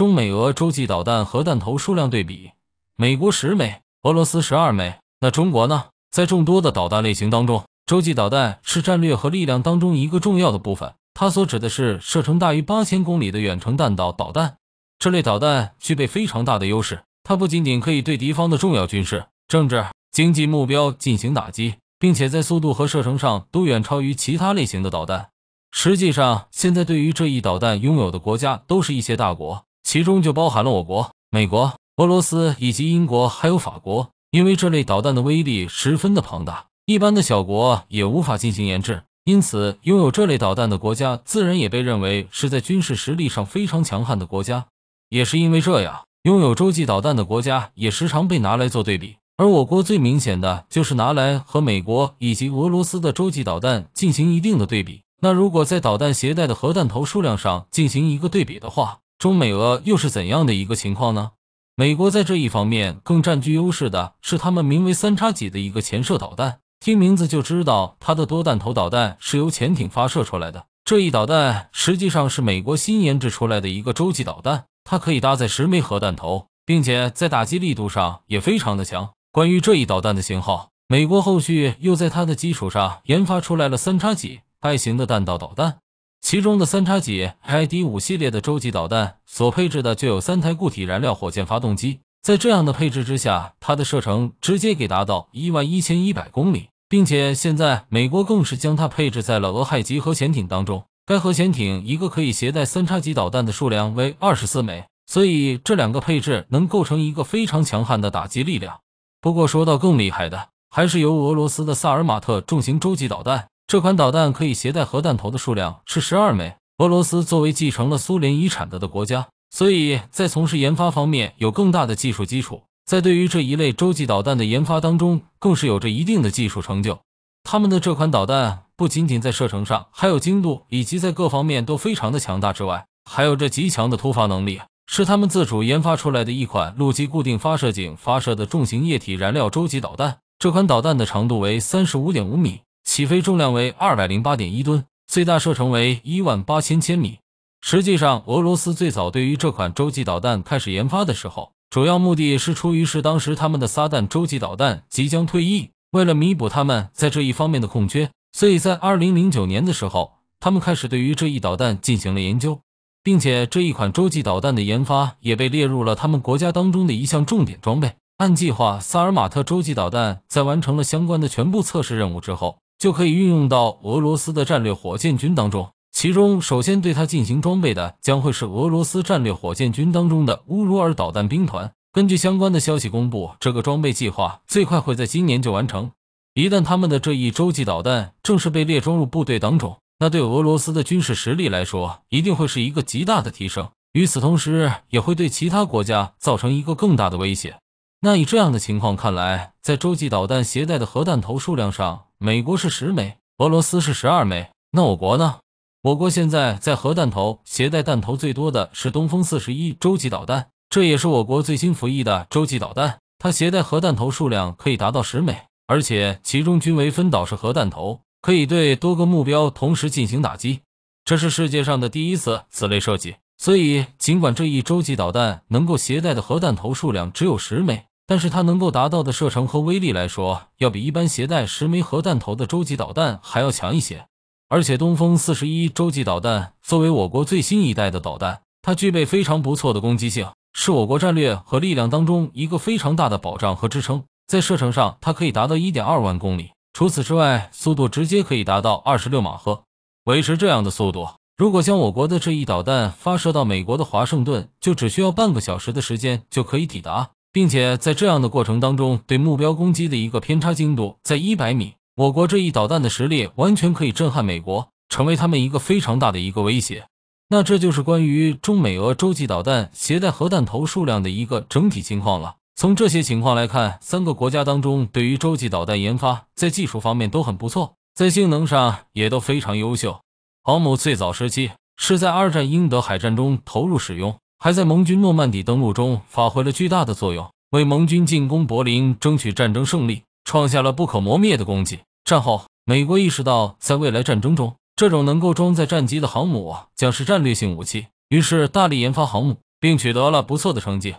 中美俄洲际导弹核弹头数量对比：美国十枚，俄罗斯十二枚。那中国呢？在众多的导弹类型当中，洲际导弹是战略和力量当中一个重要的部分。它所指的是射程大于八千公里的远程弹道导弹。这类导弹具备非常大的优势，它不仅仅可以对敌方的重要军事、政治、经济目标进行打击，并且在速度和射程上都远超于其他类型的导弹。实际上，现在对于这一导弹拥有的国家，都是一些大国。其中就包含了我国、美国、俄罗斯以及英国，还有法国。因为这类导弹的威力十分的庞大，一般的小国也无法进行研制，因此拥有这类导弹的国家自然也被认为是在军事实力上非常强悍的国家。也是因为这样，拥有洲际导弹的国家也时常被拿来做对比。而我国最明显的，就是拿来和美国以及俄罗斯的洲际导弹进行一定的对比。那如果在导弹携带的核弹头数量上进行一个对比的话，中美俄又是怎样的一个情况呢？美国在这一方面更占据优势的是他们名为“三叉戟”的一个潜射导弹，听名字就知道它的多弹头导弹是由潜艇发射出来的。这一导弹实际上是美国新研制出来的一个洲际导弹，它可以搭载十枚核弹头，并且在打击力度上也非常的强。关于这一导弹的型号，美国后续又在它的基础上研发出来了“三叉戟 i 型的弹道导弹。其中的三叉戟 ID 五系列的洲际导弹所配置的就有三台固体燃料火箭发动机，在这样的配置之下，它的射程直接给达到一万一千一百公里，并且现在美国更是将它配置在了俄亥级核潜艇当中。该核潜艇一个可以携带三叉戟导弹的数量为二十四枚，所以这两个配置能构成一个非常强悍的打击力量。不过说到更厉害的，还是由俄罗斯的萨尔马特重型洲际导弹。这款导弹可以携带核弹头的数量是十二枚。俄罗斯作为继承了苏联遗产的的国家，所以在从事研发方面有更大的技术基础，在对于这一类洲际导弹的研发当中，更是有着一定的技术成就。他们的这款导弹不仅仅在射程上，还有精度以及在各方面都非常的强大之外，还有着极强的突发能力，是他们自主研发出来的一款陆基固定发射井发射的重型液体燃料洲际导弹。这款导弹的长度为三十五点五米。起飞重量为二百零八点一吨，最大射程为一万八千千米。实际上，俄罗斯最早对于这款洲际导弹开始研发的时候，主要目的是出于是当时他们的撒旦洲际导弹即将退役，为了弥补他们在这一方面的空缺，所以在二零零九年的时候，他们开始对于这一导弹进行了研究，并且这一款洲际导弹的研发也被列入了他们国家当中的一项重点装备。按计划，萨尔马特洲际导弹在完成了相关的全部测试任务之后。就可以运用到俄罗斯的战略火箭军当中，其中首先对它进行装备的将会是俄罗斯战略火箭军当中的乌鲁尔导弹兵团。根据相关的消息公布，这个装备计划最快会在今年就完成。一旦他们的这一洲际导弹正式被列装入部队当中，那对俄罗斯的军事实力来说一定会是一个极大的提升。与此同时，也会对其他国家造成一个更大的威胁。那以这样的情况看来，在洲际导弹携带的核弹头数量上，美国是十枚，俄罗斯是十二枚，那我国呢？我国现在在核弹头携带弹头最多的是东风四十一洲际导弹，这也是我国最新服役的洲际导弹。它携带核弹头数量可以达到十枚，而且其中均为分导式核弹头，可以对多个目标同时进行打击。这是世界上的第一次此类设计。所以，尽管这一洲际导弹能够携带的核弹头数量只有十枚。但是它能够达到的射程和威力来说，要比一般携带十枚核弹头的洲际导弹还要强一些。而且东风四十一洲际导弹作为我国最新一代的导弹，它具备非常不错的攻击性，是我国战略和力量当中一个非常大的保障和支撑。在射程上，它可以达到一点二万公里。除此之外，速度直接可以达到二十六马赫。维持这样的速度，如果将我国的这一导弹发射到美国的华盛顿，就只需要半个小时的时间就可以抵达。并且在这样的过程当中，对目标攻击的一个偏差精度在一百米，我国这一导弹的实力完全可以震撼美国，成为他们一个非常大的一个威胁。那这就是关于中美俄洲际导弹携带核弹头数量的一个整体情况了。从这些情况来看，三个国家当中对于洲际导弹研发在技术方面都很不错，在性能上也都非常优秀。航母最早时期是在二战英德海战中投入使用。还在盟军诺曼底登陆中发挥了巨大的作用，为盟军进攻柏林、争取战争胜利，创下了不可磨灭的功绩。战后，美国意识到在未来战争中，这种能够装载战机的航母将是战略性武器，于是大力研发航母，并取得了不错的成绩。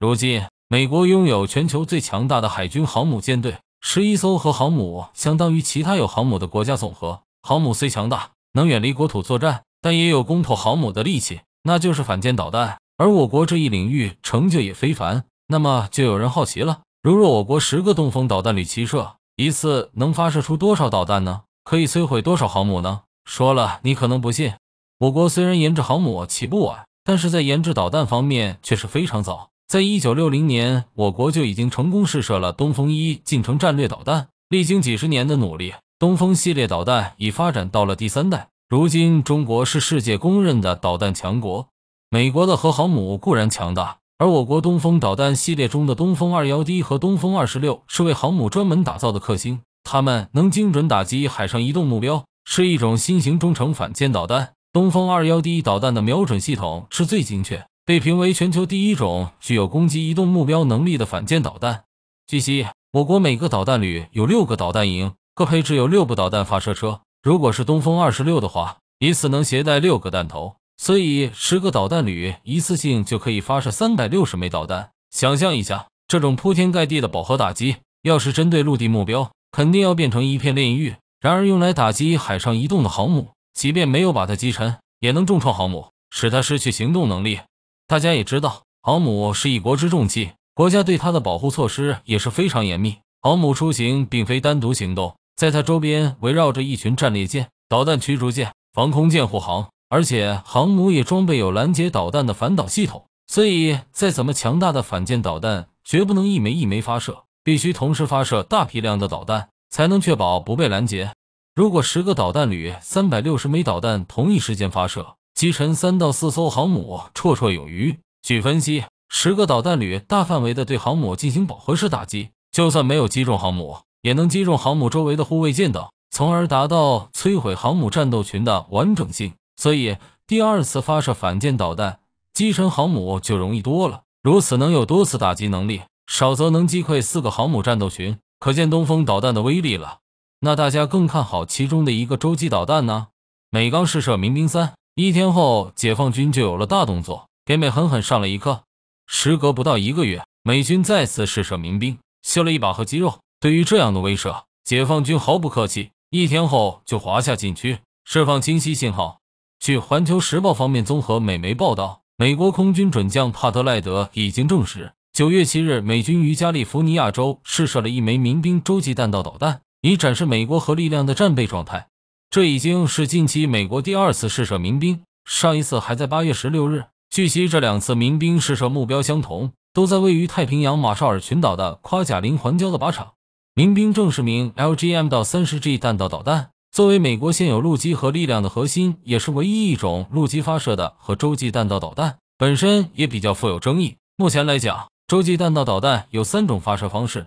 如今，美国拥有全球最强大的海军航母舰队，十一艘核航母相当于其他有航母的国家总和。航母虽强大，能远离国土作战，但也有攻破航母的利器，那就是反舰导弹。而我国这一领域成就也非凡，那么就有人好奇了：如若我国十个东风导弹旅齐射一次，能发射出多少导弹呢？可以摧毁多少航母呢？说了你可能不信，我国虽然研制航母起步晚，但是在研制导弹方面却是非常早。在一九六零年，我国就已经成功试射了东风一近程战略导弹。历经几十年的努力，东风系列导弹已发展到了第三代。如今，中国是世界公认的导弹强国。美国的核航母固然强大，而我国东风导弹系列中的东风二幺 D 和东风二十六是为航母专门打造的克星。它们能精准打击海上移动目标，是一种新型中程反舰导弹。东风二幺 D 导弹的瞄准系统是最精确，被评为全球第一种具有攻击移动目标能力的反舰导弹。据悉，我国每个导弹旅有六个导弹营，各配置有六部导弹发射车。如果是东风二十六的话，一次能携带六个弹头。所以，十个导弹旅一次性就可以发射三百六十枚导弹。想象一下，这种铺天盖地的饱和打击，要是针对陆地目标，肯定要变成一片炼狱。然而，用来打击海上移动的航母，即便没有把它击沉，也能重创航母，使它失去行动能力。大家也知道，航母是一国之重器，国家对它的保护措施也是非常严密。航母出行并非单独行动，在它周边围绕着一群战列舰、导弹驱逐舰、防空舰护航。而且航母也装备有拦截导弹的反导系统，所以再怎么强大的反舰导弹，绝不能一枚一枚发射，必须同时发射大批量的导弹，才能确保不被拦截。如果十个导弹旅三百六十枚导弹同一时间发射，击沉三到四艘航母绰绰有余。据分析，十个导弹旅大范围的对航母进行饱和式打击，就算没有击中航母，也能击中航母周围的护卫舰等，从而达到摧毁航母战斗群的完整性。所以，第二次发射反舰导弹，击沉航母就容易多了。如此能有多次打击能力，少则能击溃四个航母战斗群，可见东风导弹的威力了。那大家更看好其中的一个洲际导弹呢？美刚试射民兵三，一天后解放军就有了大动作，给美狠狠上了一课。时隔不到一个月，美军再次试射民兵，秀了一把核肌肉。对于这样的威慑，解放军毫不客气，一天后就滑下禁区，释放清晰信号。据环球时报方面综合美媒报道，美国空军准将帕德赖德已经证实，九月七日，美军于加利福尼亚州试射了一枚民兵洲际弹道导弹，以展示美国核力量的战备状态。这已经是近期美国第二次试射民兵，上一次还在八月十六日。据悉，这两次民兵试射目标相同，都在位于太平洋马绍尔群岛的夸贾林环礁的靶场。民兵正式名 LGM-30G 到弹道导弹。作为美国现有陆基核力量的核心，也是唯一一种陆基发射的和洲际弹道导弹，本身也比较富有争议。目前来讲，洲际弹道导弹有三种发射方式：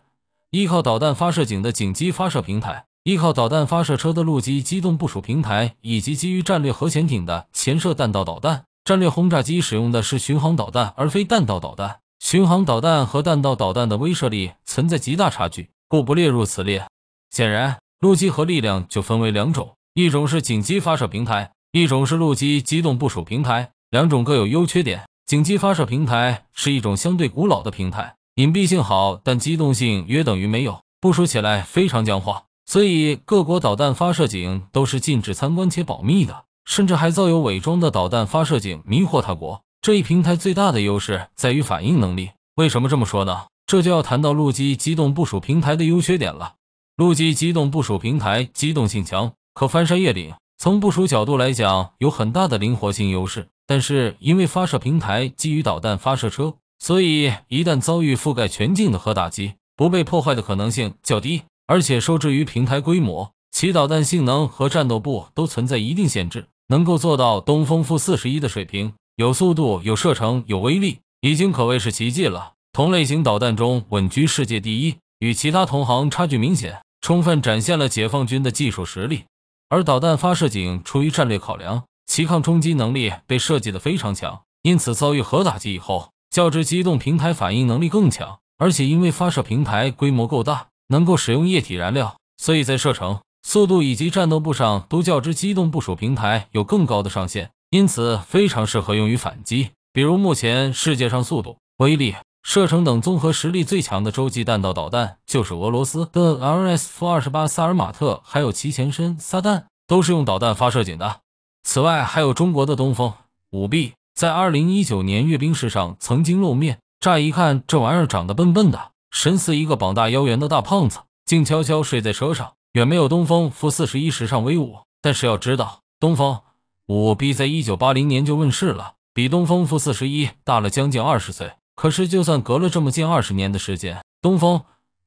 依靠导弹发射井的井基发射平台，依靠导弹发射车的陆基机动部署平台，以及基于战略核潜艇的潜射弹道导弹。战略轰炸机使用的是巡航导弹，而非弹道导弹。巡航导弹和弹道导弹的威慑力存在极大差距，故不列入此列。显然。陆基和力量就分为两种，一种是紧急发射平台，一种是陆基机动部署平台，两种各有优缺点。紧急发射平台是一种相对古老的平台，隐蔽性好，但机动性约等于没有，部署起来非常僵化，所以各国导弹发射井都是禁止参观且保密的，甚至还造有伪装的导弹发射井迷惑他国。这一平台最大的优势在于反应能力。为什么这么说呢？这就要谈到陆基机动部署平台的优缺点了。陆基机动部署平台机动性强，可翻山越岭。从部署角度来讲，有很大的灵活性优势。但是，因为发射平台基于导弹发射车，所以一旦遭遇覆盖全境的核打击，不被破坏的可能性较低。而且受制于平台规模，其导弹性能和战斗部都存在一定限制。能够做到东风负四十一的水平，有速度、有射程、有威力，已经可谓是奇迹了。同类型导弹中稳居世界第一，与其他同行差距明显。充分展现了解放军的技术实力，而导弹发射井出于战略考量，其抗冲击能力被设计的非常强，因此遭遇核打击以后，较之机动平台反应能力更强，而且因为发射平台规模够大，能够使用液体燃料，所以在射程、速度以及战斗部上都较之机动部署平台有更高的上限，因此非常适合用于反击。比如目前世界上速度、威力。射程等综合实力最强的洲际弹道导弹，就是俄罗斯的 R S-28 萨尔马特，还有其前身撒旦，都是用导弹发射井的。此外，还有中国的东风五 B，在2019年阅兵式上曾经露面。乍一看，这玩意儿长得笨笨的，神似一个膀大腰圆的大胖子，静悄悄睡在车上，远没有东风负 -41 时尚威武。但是要知道，东风五 B 在1980年就问世了，比东风负 -41 大了将近二十岁。可是，就算隔了这么近二十年的时间，东风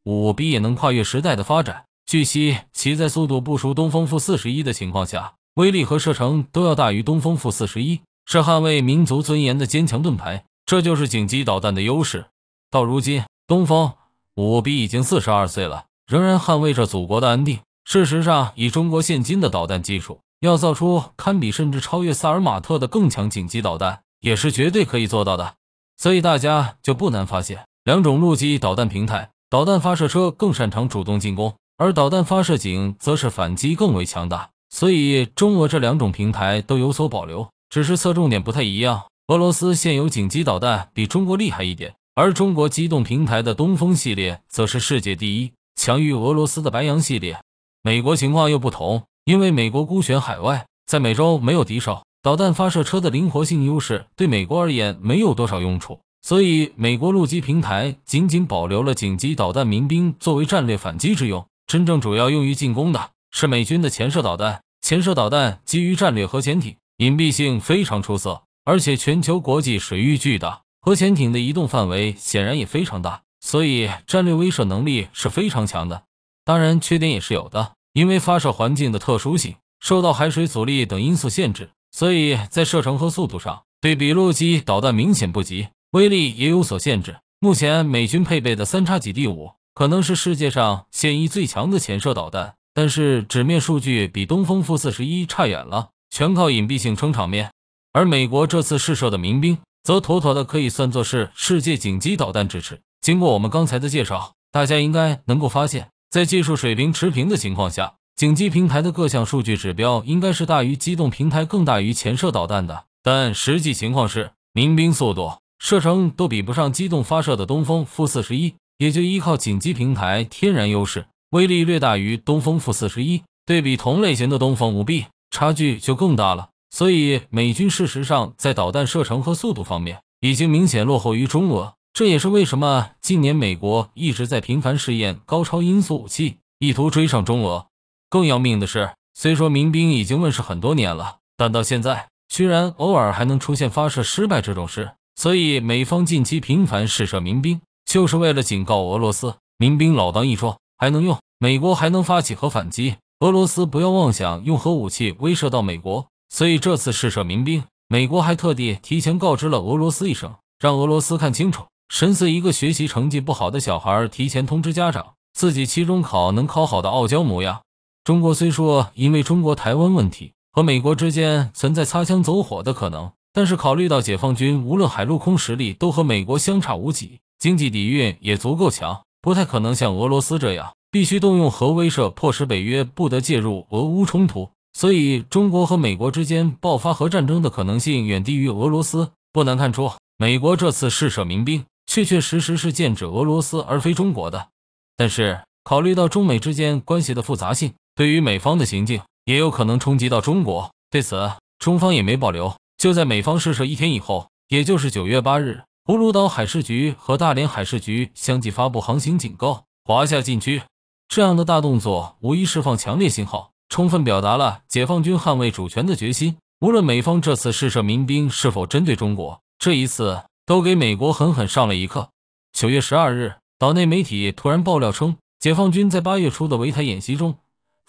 五 B 也能跨越时代的发展。据悉，其在速度不输东风 -41 的情况下，威力和射程都要大于东风 -41，是捍卫民族尊严的坚强盾牌。这就是紧急导弹的优势。到如今，东风五 B 已经四十二岁了，仍然捍卫着祖国的安定。事实上，以中国现今的导弹技术，要造出堪比甚至超越萨尔马特的更强紧急导弹，也是绝对可以做到的。所以大家就不难发现，两种陆基导弹平台，导弹发射车更擅长主动进攻，而导弹发射井则是反击更为强大。所以中俄这两种平台都有所保留，只是侧重点不太一样。俄罗斯现有井基导弹比中国厉害一点，而中国机动平台的东风系列则是世界第一，强于俄罗斯的白杨系列。美国情况又不同，因为美国孤悬海外，在美洲没有敌手。导弹发射车的灵活性优势对美国而言没有多少用处，所以美国陆基平台仅仅保留了紧急导弹民兵作为战略反击之用。真正主要用于进攻的是美军的潜射导弹。潜射导弹基于战略核潜艇，隐蔽性非常出色，而且全球国际水域巨大，核潜艇的移动范围显然也非常大，所以战略威慑能力是非常强的。当然，缺点也是有的，因为发射环境的特殊性，受到海水阻力等因素限制。所以在射程和速度上，对比洛基导弹明显不及，威力也有所限制。目前美军配备的三叉戟第五可能是世界上现役最强的潜射导弹，但是纸面数据比东风 -41 差远了，全靠隐蔽性撑场面。而美国这次试射的民兵，则妥妥的可以算作是世界顶级导弹支持。经过我们刚才的介绍，大家应该能够发现，在技术水平持平的情况下。紧急平台的各项数据指标应该是大于机动平台，更大于潜射导弹的。但实际情况是，民兵速度、射程都比不上机动发射的东风负四十一，也就依靠紧急平台天然优势，威力略大于东风负四十一。对比同类型的东风五 B，差距就更大了。所以，美军事实上在导弹射程和速度方面已经明显落后于中俄。这也是为什么近年美国一直在频繁试验高超音速武器，意图追上中俄。更要命的是，虽说民兵已经问世很多年了，但到现在居然偶尔还能出现发射失败这种事，所以美方近期频繁试射民兵，就是为了警告俄罗斯：民兵老当益壮还能用，美国还能发起核反击，俄罗斯不要妄想用核武器威慑到美国。所以这次试射民兵，美国还特地提前告知了俄罗斯一声，让俄罗斯看清楚，神似一个学习成绩不好的小孩提前通知家长自己期中考能考好的傲娇模样。中国虽说因为中国台湾问题和美国之间存在擦枪走火的可能，但是考虑到解放军无论海陆空实力都和美国相差无几，经济底蕴也足够强，不太可能像俄罗斯这样必须动用核威慑迫使北约不得介入俄乌冲突，所以中国和美国之间爆发核战争的可能性远低于俄罗斯。不难看出，美国这次试射民兵确确实实是剑指俄罗斯而非中国的。但是考虑到中美之间关系的复杂性，对于美方的行径，也有可能冲击到中国。对此，中方也没保留。就在美方试射一天以后，也就是九月八日，葫芦岛海事局和大连海事局相继发布航行警告，华夏禁区。这样的大动作，无疑释放强烈信号，充分表达了解放军捍卫主权的决心。无论美方这次试射民兵是否针对中国，这一次都给美国狠狠上了一课。九月十二日，岛内媒体突然爆料称，解放军在八月初的围台演习中。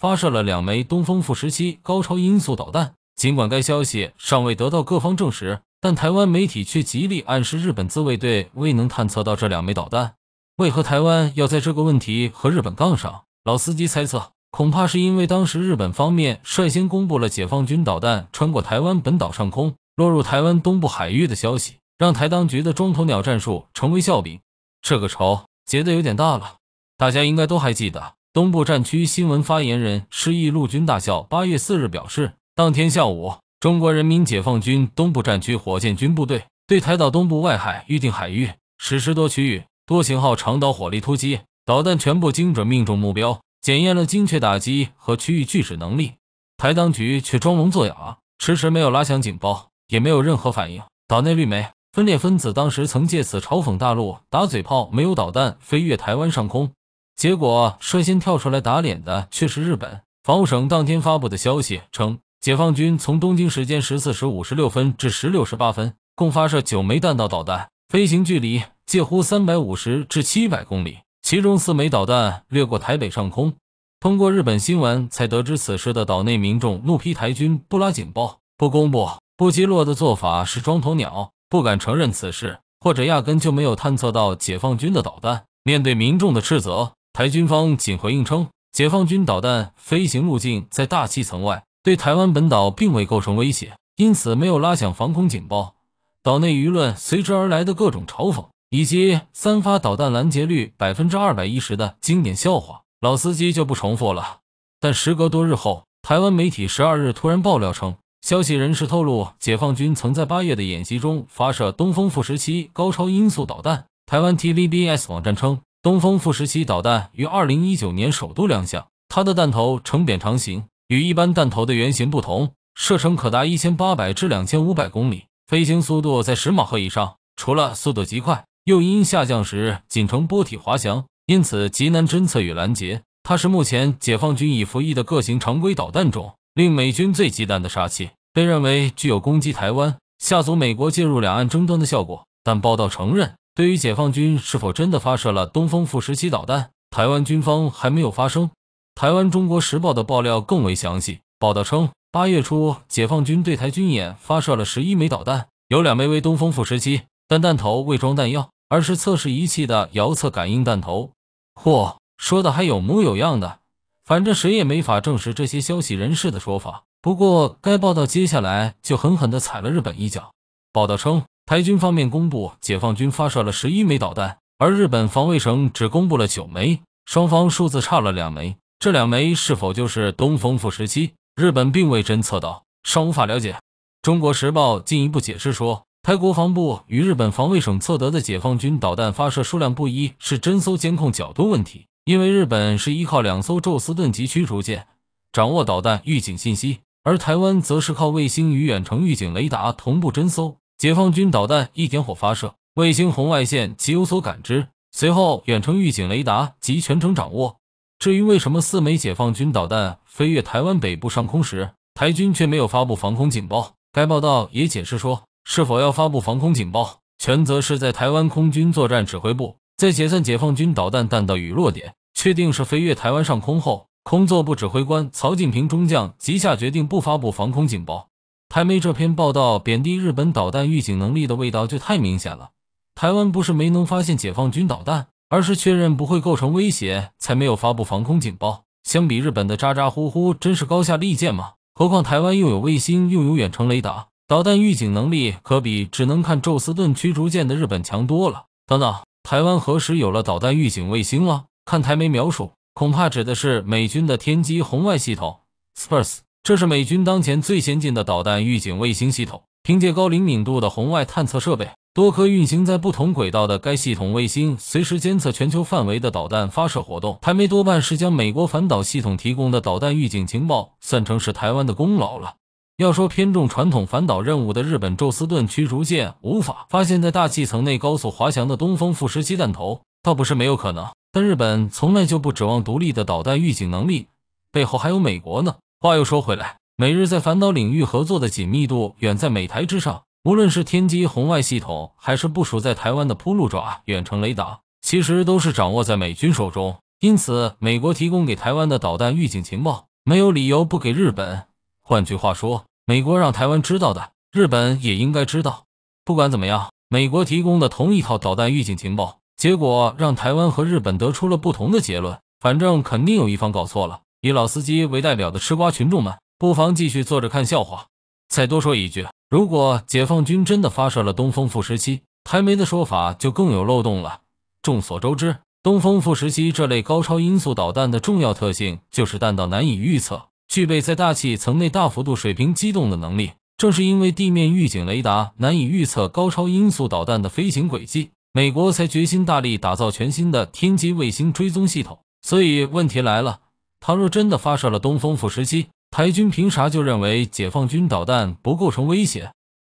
发射了两枚东风负十七高超音速导弹。尽管该消息尚未得到各方证实，但台湾媒体却极力暗示日本自卫队未能探测到这两枚导弹。为何台湾要在这个问题和日本杠上？老司机猜测，恐怕是因为当时日本方面率先公布了解放军导弹穿过台湾本岛上空，落入台湾东部海域的消息，让台当局的“中头鸟”战术成为笑柄。这个仇结得有点大了，大家应该都还记得。东部战区新闻发言人施毅陆军大校八月四日表示，当天下午，中国人民解放军东部战区火箭军部队对台岛东部外海预定海域实施多区域、多型号长导火力突击，导弹全部精准命中目标，检验了精确打击和区域拒止能力。台当局却装聋作哑，迟迟没有拉响警报，也没有任何反应。岛内绿媒分裂分子当时曾借此嘲讽大陆打嘴炮，没有导弹飞越台湾上空。结果率先跳出来打脸的却是日本。防务省当天发布的消息称，解放军从东京时间十四时五十六分至十六时八分，共发射九枚弹道导弹，飞行距离介乎三百五十至七百公里，其中四枚导弹掠过台北上空。通过日本新闻才得知此事的岛内民众怒批台军不拉警报、不公布、不击落的做法是装鸵鸟，不敢承认此事，或者压根就没有探测到解放军的导弹。面对民众的斥责。台军方仅回应称，解放军导弹飞行路径在大气层外，对台湾本岛并未构成威胁，因此没有拉响防空警报。岛内舆论随之而来的各种嘲讽，以及三发导弹拦截率百分之二百一十的经典笑话，老司机就不重复了。但时隔多日后，台湾媒体十二日突然爆料称，消息人士透露，解放军曾在八月的演习中发射东风负十七高超音速导弹。台湾 TVBS 网站称。东风富十七导弹于二零一九年首度亮相，它的弹头呈扁长形，与一般弹头的原型不同，射程可达一千八百至两千五百公里，飞行速度在十马赫以上。除了速度极快，又因下降时仅呈波体滑翔，因此极难侦测与拦截。它是目前解放军已服役的各型常规导弹中，令美军最忌惮的杀器，被认为具有攻击台湾、吓阻美国介入两岸争端的效果。但报道承认。对于解放军是否真的发射了东风负十七导弹，台湾军方还没有发声。台湾《中国时报》的爆料更为详细，报道称，八月初解放军对台军演发射了十一枚导弹，有两枚为东风负十七，但弹头未装弹药，而是测试仪器的遥测感应弹头。嚯，说的还有模有样的，反正谁也没法证实这些消息人士的说法。不过，该报道接下来就狠狠地踩了日本一脚。报道称。台军方面公布，解放军发射了十一枚导弹，而日本防卫省只公布了九枚，双方数字差了两枚。这两枚是否就是东风 -17？日本并未侦测到，尚无法了解。中国时报进一步解释说，台国防部与日本防卫省测得的解放军导弹发射数量不一，是侦搜监控角度问题。因为日本是依靠两艘宙斯盾级驱逐舰掌握导弹预警信息，而台湾则是靠卫星与远程预警雷达同步侦搜。解放军导弹一点火发射，卫星红外线即有所感知，随后远程预警雷达即全程掌握。至于为什么四枚解放军导弹飞越台湾北部上空时，台军却没有发布防空警报，该报道也解释说，是否要发布防空警报，全责是在台湾空军作战指挥部。在解散解放军导弹弹道与落点确定是飞越台湾上空后，空作部指挥官曹进平中将即下决定不发布防空警报。台媒这篇报道贬低日本导弹预警能力的味道就太明显了。台湾不是没能发现解放军导弹，而是确认不会构成威胁，才没有发布防空警报。相比日本的咋咋呼呼，真是高下立见嘛！何况台湾又有卫星，又有远程雷达，导弹预警能力可比只能看宙斯盾驱逐舰的日本强多了。等等，台湾何时有了导弹预警卫星了？看台媒描述，恐怕指的是美军的天基红外系统 SPS。这是美军当前最先进的导弹预警卫星系统，凭借高灵敏度的红外探测设备，多颗运行在不同轨道的该系统卫星随时监测全球范围的导弹发射活动。台媒多半是将美国反导系统提供的导弹预警情报算成是台湾的功劳了。要说偏重传统反导任务的日本宙斯盾驱逐舰无法发现，在大气层内高速滑翔的东风负十机弹头，倒不是没有可能。但日本从来就不指望独立的导弹预警能力，背后还有美国呢。话又说回来，美日在反导领域合作的紧密度远在美台之上。无论是天基红外系统，还是部署在台湾的铺路爪远程雷达，其实都是掌握在美军手中。因此，美国提供给台湾的导弹预警情报，没有理由不给日本。换句话说，美国让台湾知道的，日本也应该知道。不管怎么样，美国提供的同一套导弹预警情报，结果让台湾和日本得出了不同的结论。反正肯定有一方搞错了。以老司机为代表的吃瓜群众们，不妨继续坐着看笑话。再多说一句，如果解放军真的发射了东风负十七，台媒的说法就更有漏洞了。众所周知，东风负十七这类高超音速导弹的重要特性就是弹道难以预测，具备在大气层内大幅度水平机动的能力。正是因为地面预警雷达难以预测高超音速导弹的飞行轨迹，美国才决心大力打造全新的天基卫星追踪系统。所以，问题来了。倘若真的发射了东风 -47，台军凭啥就认为解放军导弹不构成威胁？